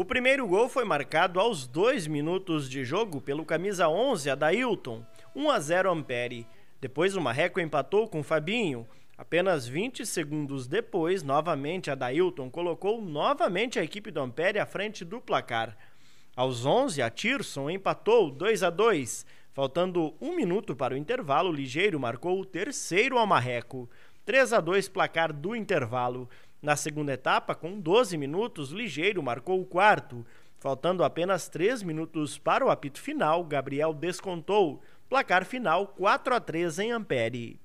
O primeiro gol foi marcado aos dois minutos de jogo pelo camisa 11 Adailton, 1 a 0 Ampere. Depois o Marreco empatou com Fabinho. Apenas 20 segundos depois, novamente Adailton colocou novamente a equipe do Ampere à frente do placar. Aos 11, a Tirson empatou 2 a 2. Faltando um minuto para o intervalo, o Ligeiro marcou o terceiro ao Marreco. 3 a 2 placar do intervalo. Na segunda etapa, com 12 minutos, Ligeiro marcou o quarto. Faltando apenas 3 minutos para o apito final, Gabriel descontou. Placar final 4 a 3 em Ampere.